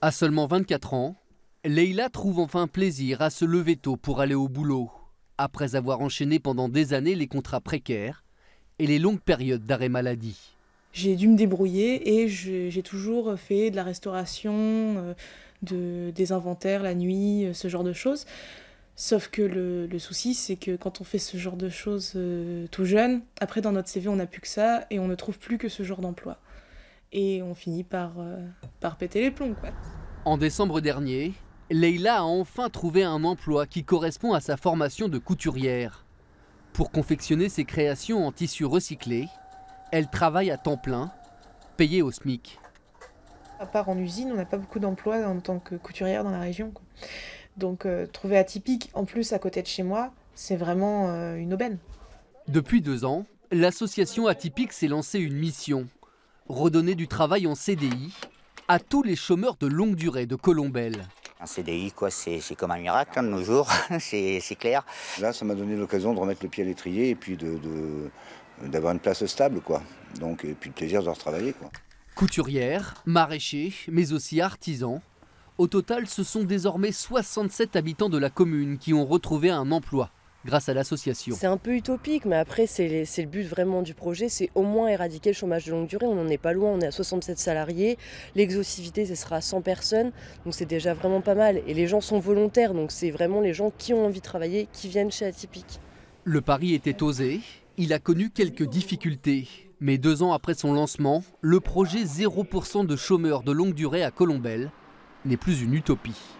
À seulement 24 ans, Leila trouve enfin plaisir à se lever tôt pour aller au boulot, après avoir enchaîné pendant des années les contrats précaires et les longues périodes d'arrêt maladie. J'ai dû me débrouiller et j'ai toujours fait de la restauration, euh, de, des inventaires la nuit, euh, ce genre de choses. Sauf que le, souci, c'est que quand on fait ce genre de choses euh, tout jeune, après dans notre CV, on n'a plus que ça et on ne trouve plus que ce genre d'emploi et on finit par, euh, par péter les plombs. Quoi. En décembre dernier, Leila a enfin trouvé un emploi qui correspond à sa formation de couturière. Pour confectionner ses créations en tissu recyclé, elle travaille à temps plein, payée au SMIC. À part en usine, on n'a pas beaucoup d'emplois en tant que couturière dans la région. Donc euh, trouver atypique, en plus à côté de chez moi, c'est vraiment euh, une aubaine. Depuis deux ans, l'association Atypique s'est lancée une mission redonner du travail en CDI à tous les chômeurs de longue durée de Colombelle. Un CDI, quoi, c'est comme un miracle hein, de nos jours, c'est clair. Là, ça m'a donné l'occasion de remettre le pied à l'étrier et puis d'avoir de, une place stable, quoi. Donc, et puis le plaisir de retravailler, Couturière, maraîcher, mais aussi artisan. Au total, ce sont désormais 67 habitants de la commune qui ont retrouvé un emploi grâce à l'association. C'est un peu utopique, mais après, c'est le but vraiment du projet, c'est au moins éradiquer le chômage de longue durée. On n'en est pas loin, on est à 67 salariés. L'exhaustivité, ce sera 100 personnes, donc c'est déjà vraiment pas mal. Et les gens sont volontaires, donc c'est vraiment les gens qui ont envie de travailler, qui viennent chez Atypique. Le pari était osé, il a connu quelques difficultés. Mais deux ans après son lancement, le projet 0% de chômeurs de longue durée à Colombelle n'est plus une utopie.